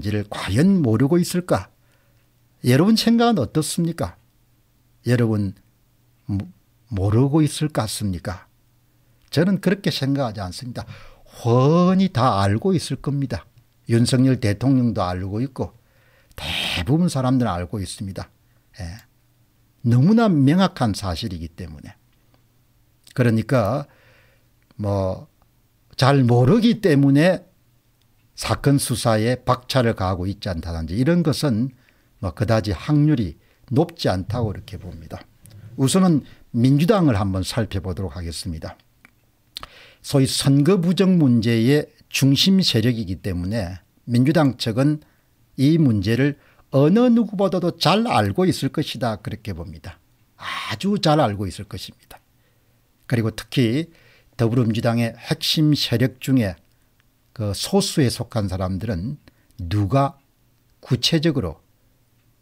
것인지를 과연 모르고 있을까? 여러분 생각은 어떻습니까? 여러분 모르고 있을 것 같습니까? 저는 그렇게 생각하지 않습니다. 훤히 다 알고 있을 겁니다. 윤석열 대통령도 알고 있고 대부분 사람들은 알고 있습니다. 예. 너무나 명확한 사실이기 때문에. 그러니까 뭐 잘 모르기 때문에 사건 수사에 박차를 가하고 있지 않다든지 이런 것은 뭐 그다지 확률이 높지 않다고 이렇게 봅니다. 우선은 민주당을 한번 살펴보도록 하겠습니다. 소위 선거 부정 문제의 중심 세력이기 때문에 민주당 측은 이 문제를 어느 누구보다도 잘 알고 있을 것이다 그렇게 봅니다. 아주 잘 알고 있을 것입니다. 그리고 특히 더불어민주당의 핵심 세력 중에 그 소수에 속한 사람들은 누가 구체적으로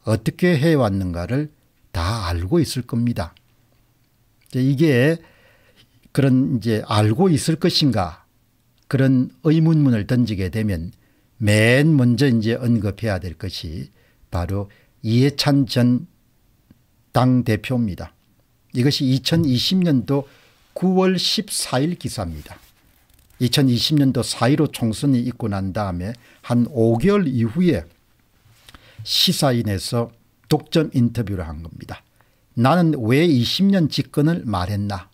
어떻게 해왔는가를 다 알고 있을 겁니다. 이게 그런 이제 알고 있을 것인가 그런 의문문을 던지게 되면 맨 먼저 이제 언급해야 될 것이 바로 이해찬 전 당대표입니다. 이것이 2020년도 9월 14일 기사입니다. 2020년도 4.15 총선이 있고 난 다음에 한 5개월 이후에 시사인에서 독점 인터뷰를 한 겁니다. 나는 왜 20년 집권을 말했나.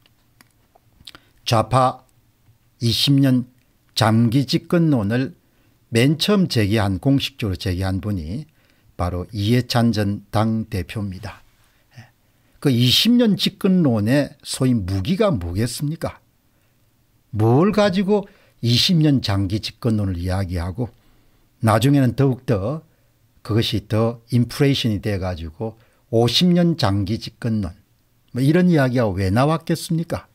좌파 20년 잠기 집권론을 맨 처음 제기한 공식적으로 제기한 분이 바로 이해찬 전 당대표입니다. 그 20년 집권론의 소위 무기가 뭐겠습니까? 뭘 가지고 20년 장기 집권론을 이야기하고 나중에는 더욱더 그것이 더 인플레이션이 돼 가지고 50년 장기 집권론 뭐 이런 이야기가 왜 나왔겠습니까?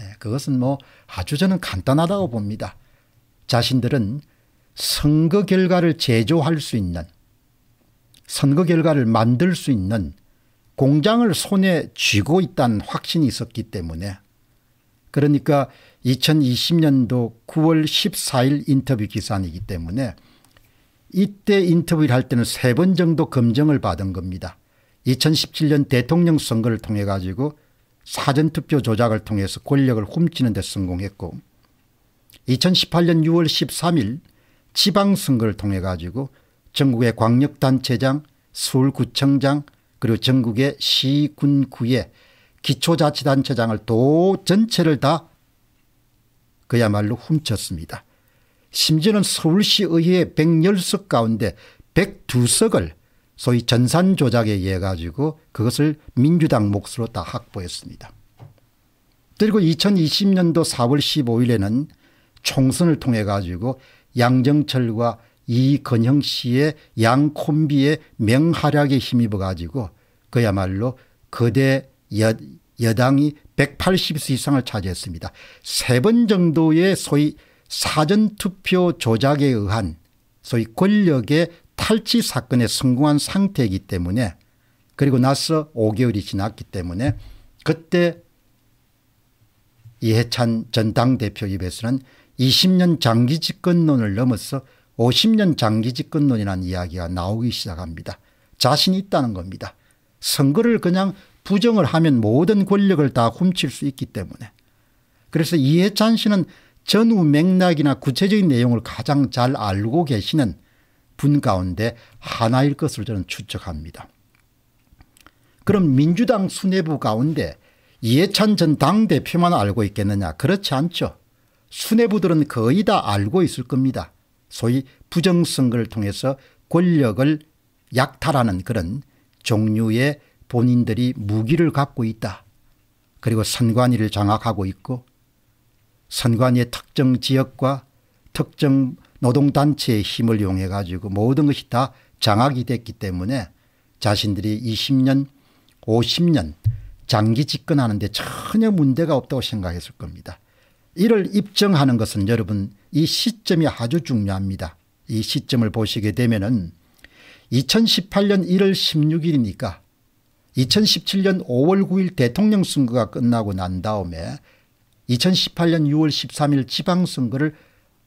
예, 그것은 뭐 아주 저는 간단하다고 봅니다. 자신들은 선거 결과를 제조할 수 있는 선거 결과를 만들 수 있는 공장을 손에 쥐고 있다는 확신이 있었기 때문에 그러니까 2020년도 9월 14일 인터뷰 기사이기 때문에 이때 인터뷰를 할 때는 세 번 정도 검증을 받은 겁니다. 2017년 대통령 선거를 통해 가지고 사전투표 조작을 통해서 권력을 훔치는 데 성공했고 2018년 6월 13일 지방선거를 통해 가지고 전국의 광역단체장 서울구청장 그리고 전국의 시군구의 기초자치단체장을 도 전체를 다 그야말로 훔쳤습니다. 심지어는 서울시 의회 110석 가운데 102석을 소위 전산 조작에 의해 가지고 그것을 민주당 몫으로 다 확보했습니다. 그리고 2020년도 4월 15일에는 총선을 통해 가지고 양정철과 이건형 씨의 양 콤비의 맹활약에 힘입어 가지고 그야말로 거대 여, 여당이 180수 이상을 차지했습니다. 세 번 정도의 소위 사전투표 조작에 의한 소위 권력의 탈취 사건에 성공한 상태이기 때문에 그리고 나서 5개월이 지났기 때문에 그때 이해찬 전 당대표 입에서는 20년 장기 집권론을 넘어서 50년 장기 집권론이라는 이야기가 나오기 시작합니다. 자신이 있다는 겁니다. 선거를 그냥 부정을 하면 모든 권력을 다 훔칠 수 있기 때문에 그래서 이해찬 씨는 전후 맥락이나 구체적인 내용을 가장 잘 알고 계시는 분 가운데 하나일 것을 저는 추측합니다. 그럼 민주당 수뇌부 가운데 이해찬 전 당대표만 알고 있겠느냐 그렇지 않죠. 수뇌부들은 거의 다 알고 있을 겁니다. 소위 부정선거를 통해서 권력을 약탈하는 그런 종류의 본인들이 무기를 갖고 있다. 그리고 선관위를 장악하고 있고 선관위의 특정 지역과 특정 노동단체의 힘을 이용해 가지고 모든 것이 다 장악이 됐기 때문에 자신들이 20년 50년 장기 집권하는 데 전혀 문제가 없다고 생각했을 겁니다. 이를 입증하는 것은 여러분 이 시점이 아주 중요합니다. 이 시점을 보시게 되면 은 2018년 1월 16일이니까 2017년 5월 9일 대통령 선거가 끝나고 난 다음에 2018년 6월 13일 지방선거를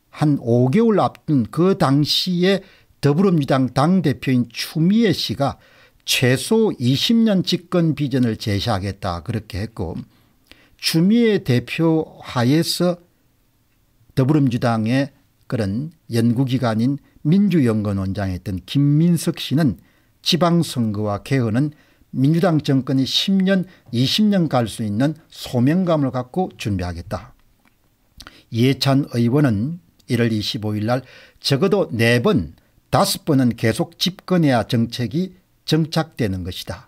한 5개월 앞둔 그 당시에 더불어민주당 당대표인 추미애 씨가 최소 20년 집권 비전을 제시하겠다 그렇게 했고 추미애 대표 하에서 더불어민주당의 그런 연구기관인 민주연구원장이었던 김민석 씨는 지방선거와 개헌은 민주당 정권이 10년 20년 갈 수 있는 소명감을 갖고 준비하겠다. 이찬 의원은 1월 25일 날 적어도 4번 5번은 계속 집권해야 정책이 정착되는 것이다.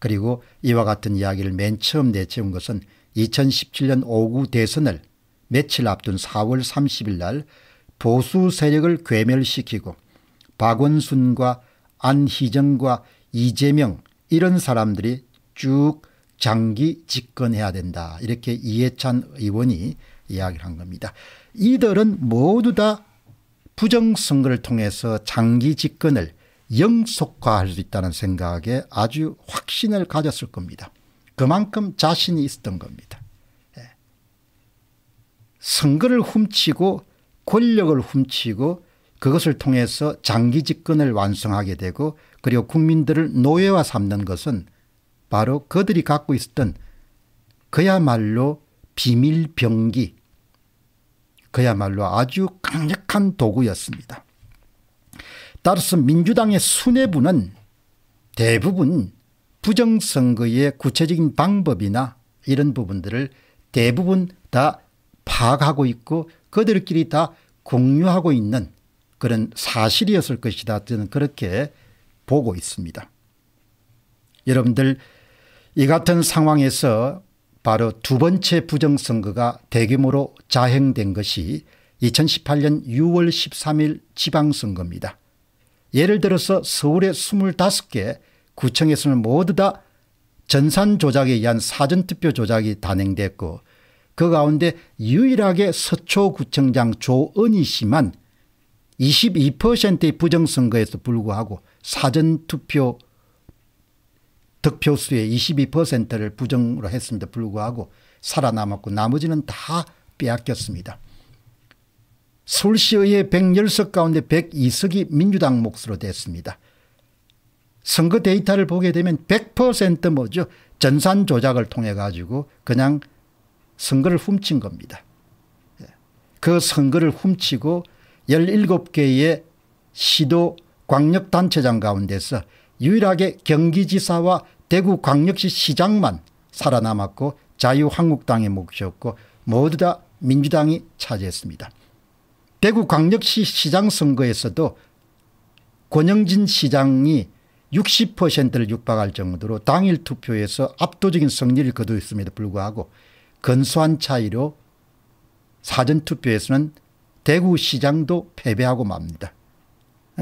그리고 이와 같은 이야기를 맨 처음 내세운 것은 2017년 5구 대선을 며칠 앞둔 4월 30일 날 보수 세력을 괴멸시키고 박원순과 안희정과 이재명 이런 사람들이 쭉 장기 집권해야 된다. 이렇게 이해찬 의원이 이야기를 한 겁니다. 이들은 모두 다 부정선거를 통해서 장기 집권을 영속화할 수 있다는 생각에 아주 확신을 가졌을 겁니다. 그만큼 자신이 있었던 겁니다. 예. 선거를 훔치고 권력을 훔치고 그것을 통해서 장기 집권을 완성하게 되고 그리고 국민들을 노예와 삼는 것은 바로 그들이 갖고 있었던 그야말로 비밀병기 그야말로 아주 강력한 도구였습니다. 따라서 민주당의 수뇌부는 대부분 부정선거의 구체적인 방법이나 이런 부분들을 대부분 다 파악하고 있고 그들끼리 다 공유하고 있는 그런 사실이었을 것이다 저는 그렇게 보고 있습니다. 여러분들 이 같은 상황에서 바로 두 번째 부정선거가 대규모로 자행된 것이 2018년 6월 13일 지방선거입니다. 예를 들어서 서울의 25개 구청에서는 모두 다 전산 조작에 의한 사전투표 조작이 단행됐고 그 가운데 유일하게 서초구청장 조은희 씨만 22%의 부정선거에도 불구하고 사전투표 득표수의 22%를 부정으로 했음에도 불구하고 살아남았고 나머지는 다 빼앗겼습니다. 서울시의 110석 가운데 102석이 민주당 몫으로 됐습니다. 선거 데이터를 보게 되면 100% 뭐죠? 전산 조작을 통해 가지고 그냥 선거를 훔친 겁니다. 예. 그 선거를 훔치고 17개의 시도 광역단체장 가운데서 유일하게 경기지사와 대구광역시 시장만 살아남았고 자유한국당의 몫이었고 모두 다 민주당이 차지했습니다. 대구광역시 시장 선거에서도 권영진 시장이 60%를 육박할 정도로 당일 투표에서 압도적인 승리를 거두었음에도 불구하고 근소한 차이로 사전투표에서는 대구시장도 패배하고 맙니다.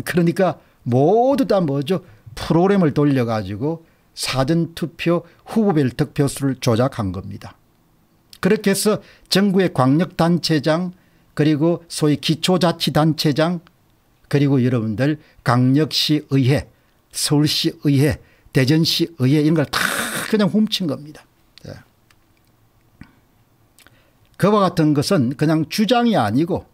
그러니까 모두 다 뭐죠? 프로그램을 돌려가지고 사전투표 후보별 득표수를 조작한 겁니다. 그렇게 해서 정부의 광역단체장 그리고 소위 기초자치단체장 그리고 여러분들 강력시 의회 서울시 의회 대전시 의회 이런 걸 다 그냥 훔친 겁니다. 예. 그와 같은 것은 그냥 주장이 아니고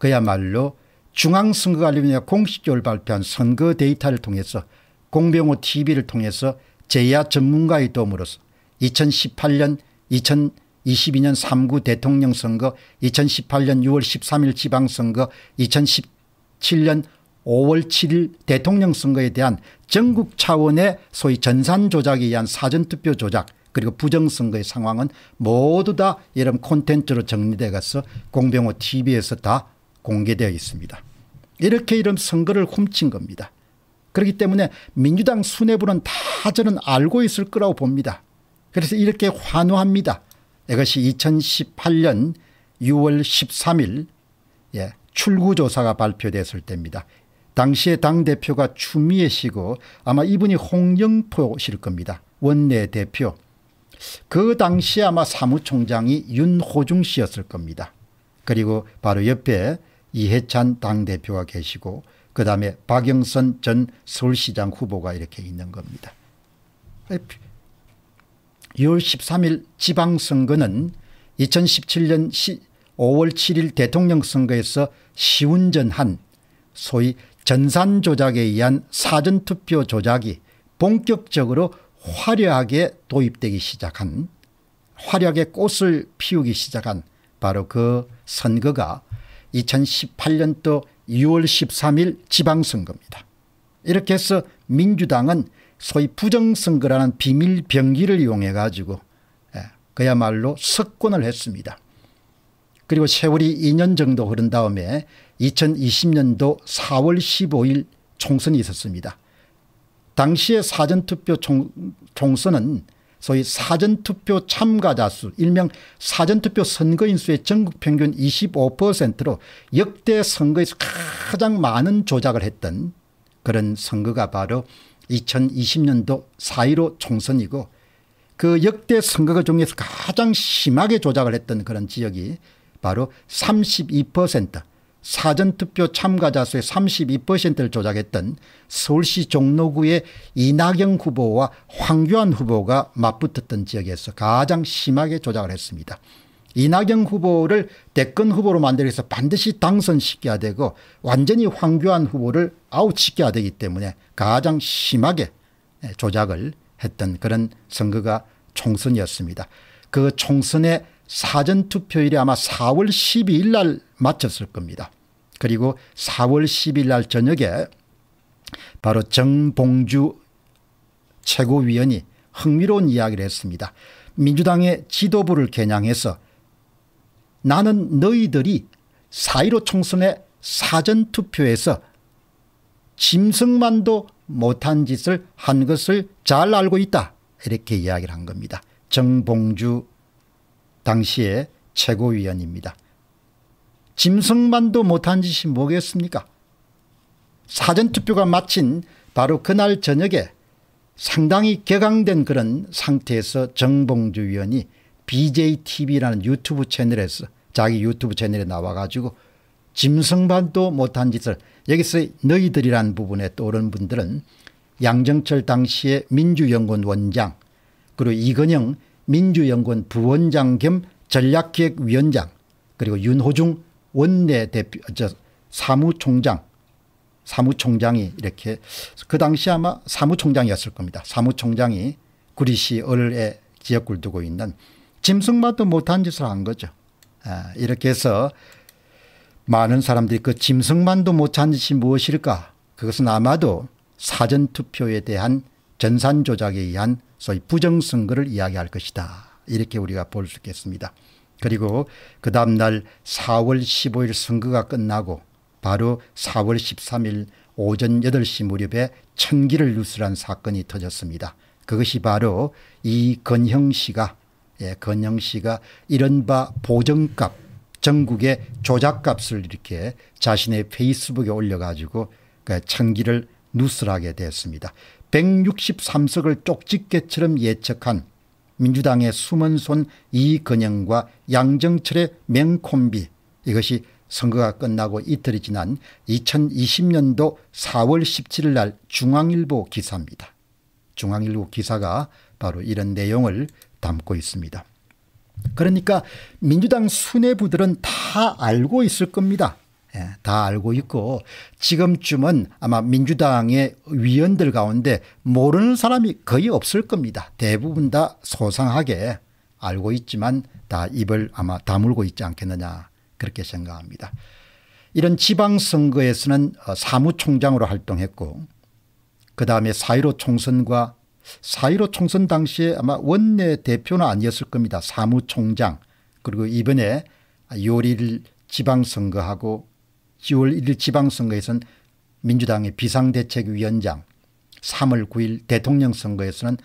그야말로 중앙선거관리위원회 공식적으로 발표한 선거 데이터를 통해서 공병호 tv를 통해서 제야 전문가의 도움으로써 2018년 2022년 3구 대통령 선거 2018년 6월 13일 지방선거 2017년 5월 7일 대통령 선거에 대한 전국 차원의 소위 전산 조작에 의한 사전투표 조작 그리고 부정선거의 상황은 모두 다 이런 콘텐츠로 정리되어서 공병호 tv에서 다 공개되어 있습니다. 이렇게 이런 선거를 훔친 겁니다. 그렇기 때문에 민주당 수뇌부는 다 저는 알고 있을 거라고 봅니다. 그래서 이렇게 환호합니다. 이것이 2018년 6월 13일 예, 출구조사가 발표됐을 때입니다. 당시에 당대표가 추미애 씨고 아마 이분이 홍영표 실 겁니다. 원내대표. 그 당시에 아마 사무총장이 윤호중 씨였을 겁니다. 그리고 바로 옆에 이해찬 당대표가 계시고 그 다음에 박영선 전 서울시장 후보가 이렇게 있는 겁니다. 6월 13일 지방선거는 2017년 5월 7일 대통령 선거에서 시운전한 소위 전산 조작에 의한 사전투표 조작이 본격적으로 화려하게 도입되기 시작한 화려하게 꽃을 피우기 시작한 바로 그 선거가 2018년도 2월 13일 지방선거입니다. 이렇게 해서 민주당은 소위 부정선거라는 비밀 병기를 이용해 가지고 예, 그야말로 석권을 했습니다. 그리고 세월이 2년 정도 흐른 다음에 2020년도 4월 15일 총선이 있었습니다. 당시의 사전투표 총, 총선은 소위 사전투표 참가자 수 일명 사전투표 선거인 수의 전국 평균 25%로 역대 선거에서 가장 많은 조작을 했던 그런 선거가 바로 2020년도 4.15 총선이고 그 역대 선거가 중에서 가장 심하게 조작을 했던 그런 지역이 바로 32% 사전투표 참가자 수의 32%를 조작했던 서울시 종로구의 이낙연 후보와 황교안 후보가 맞붙었던 지역에서 가장 심하게 조작을 했습니다. 이낙연 후보를 대권 후보로 만들어서 반드시 당선시켜야 되고 완전히 황교안 후보를 아웃시켜야 되기 때문에 가장 심하게 예, 조작을 했던 그런 선거가 총선이었습니다. 그 총선의 사전투표일이 아마 4월 12일 날 마쳤을 겁니다. 그리고 4월 10일 날 저녁에 바로 정봉주 최고위원이 흥미로운 이야기를 했습니다. 민주당의 지도부를 겨냥해서 나는 너희들이 4.15 총선의 사전투표에서 짐승만도 못한 짓을 한 것을 잘 알고 있다 이렇게 이야기를 한 겁니다. 정봉주 당시의 최고위원입니다. 짐승만도 못한 짓이 뭐겠습니까? 사전투표가 마친 바로 그날 저녁에 상당히 격앙된 그런 상태에서 정봉주 의원이 BJTV라는 유튜브 채널에서 자기 유튜브 채널에 나와가지고 짐승반도 못한 짓을 여기서 너희들이란 부분에 떠오른 분들은 양정철 당시의 민주연구원 원장 그리고 이건영 민주연구원 부원장 겸 전략기획위원장 그리고 윤호중 원내대표 저 사무총장 사무총장이 이렇게 그 당시 아마 사무총장이었을 겁니다. 사무총장이 구리시 을에 지역구를 두고 있는 짐승마도 못한 짓을 한 거죠. 아, 이렇게 해서 많은 사람들이 그 짐승만도 못한 짓이 무엇일까 그것은 아마도 사전투표에 대한 전산조작에 의한 소위 부정선거를 이야기할 것이다. 이렇게 우리가 볼 수 있겠습니다. 그리고 그 다음날 4월 15일 선거가 끝나고 바로 4월 13일 오전 8시 무렵에 천기를 누설한 사건이 터졌습니다. 그것이 바로 이건형 씨가 예, 건영 씨가 이른바 보정값 전국의 조작값을 이렇게 자신의 페이스북에 올려가지고 그 천기를 누설하게 되습니다 163석을 쪽집게처럼 예측한 민주당의 숨은 손 이건영과 양정철의 맹콤비 이것이 선거가 끝나고 이틀이 지난 2020년도 4월 17일 날 중앙일보 기사입니다. 중앙일보 기사가 바로 이런 내용을 담고 있습니다. 그러니까 민주당 수뇌부들은 다 알고 있을 겁니다. 예, 다 알고 있고 지금쯤은 아마 민주당의 위원들 가운데 모르는 사람이 거의 없을 겁니다. 대부분 다 소상하게 알고 있지만 다 입을 아마 다물고 있지 않겠느냐 그렇게 생각합니다. 이런 지방선거에서는 어, 사무총장으로 활동했고 그다음에 사일오 총선과 사일오 총선 당시에 아마 원내대표는 아니었을 겁니다. 사무총장 그리고 이번에 요리를 지방선거하고 10월 1일 지방선거에서는 민주당의 비상대책위원장 3월 9일 대통령 선거에서는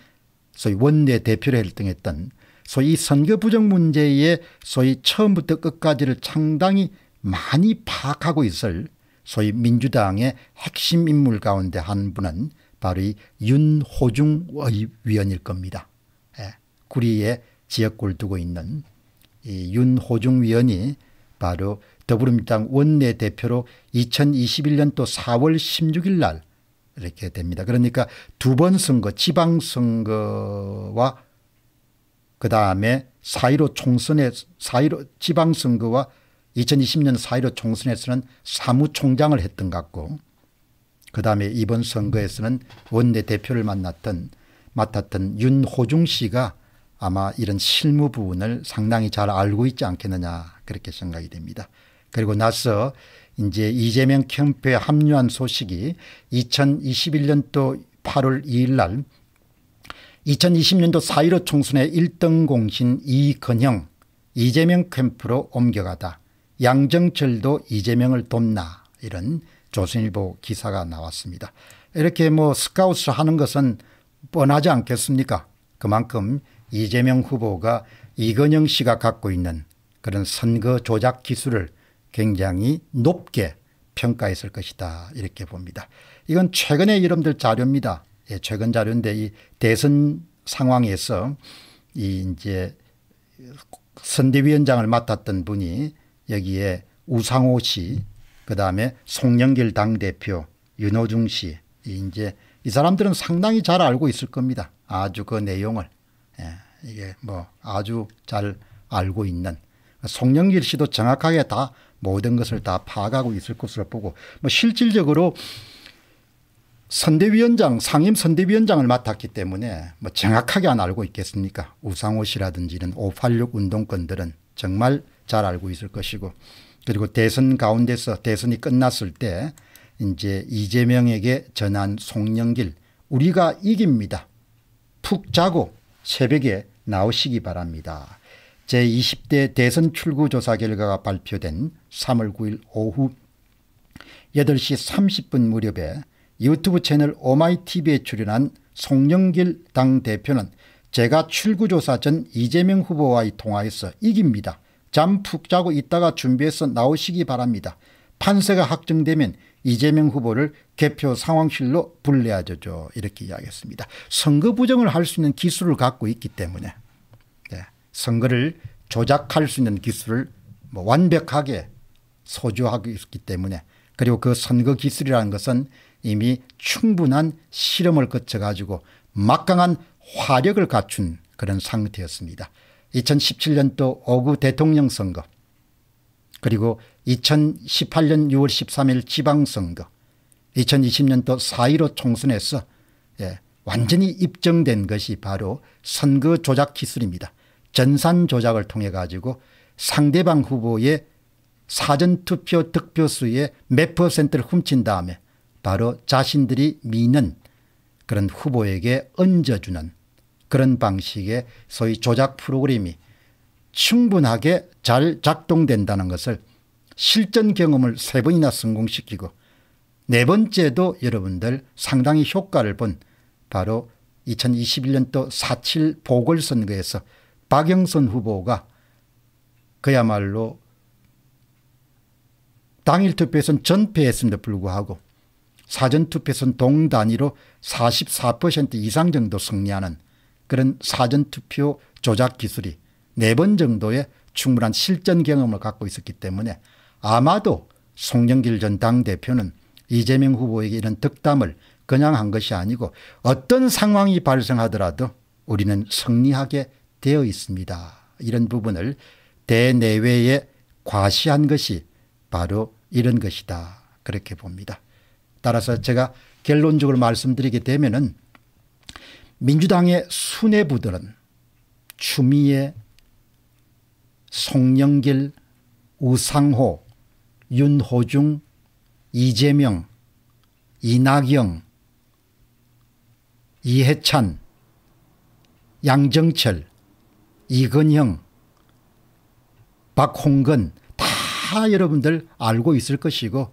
소위 원내대표를 활동했던 소위 선거 부정 문제에 소위 처음부터 끝까지를 상당히 많이 파악하고 있을 소위 민주당의 핵심 인물 가운데 한 분은 바로 이 윤호중 의위원일 겁니다. 예. 구리에 지역구를 두고 있는 이 윤호중 위원이 바로 더불어민주당 원내대표로 2021년 도 4월 16일 날 이렇게 됩니다. 그러니까 두 번 선거 지방선거와 그 다음에 4.15 총선에 4.15 지방선거와 2020년 4.15 총선에서는 사무총장을 했던 것 같고 그 다음에 이번 선거에서는 원내대표를 만났던 맡았던 윤호중 씨가 아마 이런 실무 부분을 상당히 잘 알고 있지 않겠느냐 그렇게 생각이 됩니다. 그리고 나서 이제 이재명 캠프에 합류한 소식이 2021년도 8월 2일 날 2020년도 4.15 총선의 1등 공신 이건영 이재명 캠프로 옮겨가다 양정철도 이재명을 돕나 이런 조선일보 기사가 나왔습니다. 이렇게 뭐 스카우트 하는 것은 뻔하지 않겠습니까 그만큼 이재명 후보가 이건영 씨가 갖고 있는 그런 선거 조작 기술을 굉장히 높게 평가했을 것이다 이렇게 봅니다. 이건 최근의 이름들 자료입니다. 예, 최근 자료인데 이 대선 상황에서 이 이제 선대위원장을 맡았던 분이 여기에 우상호 씨, 그 다음에 송영길 당대표, 윤호중 씨, 이제 이 사람들은 상당히 잘 알고 있을 겁니다. 아주 그 내용을. 예, 이게 뭐 아주 잘 알고 있는. 송영길 씨도 정확하게 다 모든 것을 다 파악하고 있을 것으로 보고 뭐 실질적으로 선대위원장 상임 선대위원장을 맡았기 때문에 뭐 정확하게 안 알고 있겠습니까 우상호 씨라든지 이런 586 운동권들은 정말 잘 알고 있을 것이고 그리고 대선 가운데서 대선이 끝났을 때 이제 이재명에게 전한 송영길 우리가 이깁니다. 푹 자고 새벽에 나오시기 바랍니다. 제20대 대선 출구 조사 결과가 발표된 3월 9일 오후 8시 30분 무렵에 유튜브 채널 오마이TV에 출연한 송영길 당대표는 제가 출구조사 전 이재명 후보와의 통화에서 이깁니다. 잠 푹 자고 있다가 준비해서 나오시기 바랍니다. 판세가 확정되면 이재명 후보를 개표 상황실로 불러야 죠 이렇게 이야기했습니다. 선거 부정을 할 수 있는 기술을 갖고 있기 때문에 선거를 조작할 수 있는 기술을 뭐 완벽하게 소주하고 있기 때문에 그리고 그 선거 기술이라는 것은 이미 충분한 실험을 거쳐 가지고 막강한 화력을 갖춘 그런 상태였습니다. 2017년도 5구 대통령 선거 그리고 2018년 6월 13일 지방선거 2020년도 4.15 총선에서 예, 완전히 입증된 것이 바로 선거 조작 기술입니다. 전산 조작을 통해 가지고 상대방 후보의 사전투표 득표수의 몇 퍼센트를 훔친 다음에 바로 자신들이 미는 그런 후보에게 얹어주는 그런 방식의 소위 조작 프로그램이 충분하게 잘 작동된다는 것을 실전 경험을 세 번이나 성공시키고 네 번째도 여러분들 상당히 효과를 본 바로 2021년도 4.7 보궐선거에서 박영선 후보가 그야말로 당일 투표에서는 전패했음에도 불구하고 사전투표에서는 동단위로 44% 이상 정도 승리하는 그런 사전투표 조작 기술이 네 번 정도의 충분한 실전 경험을 갖고 있었기 때문에 아마도 송영길 전 당대표는 이재명 후보에게 이런 득담을 그냥 한 것이 아니고 어떤 상황이 발생하더라도 우리는 승리하게 되어 있습니다. 이런 부분을 대내외에 과시한 것이 바로 이런 것이다. 그렇게 봅니다. 따라서 제가 결론적으로 말씀드리게 되면은 민주당의 수뇌부들은 추미애, 송영길, 우상호, 윤호중, 이재명, 이낙영, 이해찬, 양정철, 이건영, 박홍근 다 여러분들 알고 있을 것이고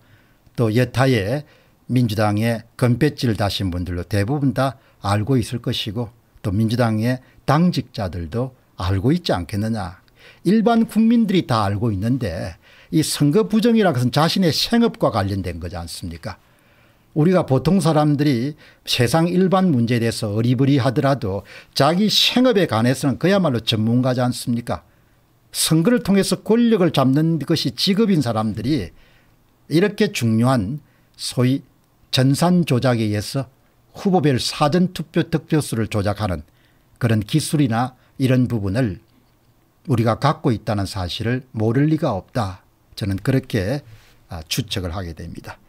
또 여타의 민주당의 건배지를 다신 분들로 대부분 다 알고 있을 것이고 또 민주당의 당직자들도 알고 있지 않겠느냐. 일반 국민들이 다 알고 있는데 이 선거 부정이라는 것은 자신의 생업과 관련된 거지 않습니까? 우리가 보통 사람들이 세상 일반 문제에 대해서 어리버리하더라도 자기 생업에 관해서는 그야말로 전문가지 않습니까 선거를 통해서 권력을 잡는 것이 직업인 사람들이 이렇게 중요한 소위 전산 조작에 의해서 후보별 사전투표 득표수를 조작하는 그런 기술이나 이런 부분을 우리가 갖고 있다는 사실을 모를 리가 없다. 저는 그렇게 아, 추측을 하게 됩니다.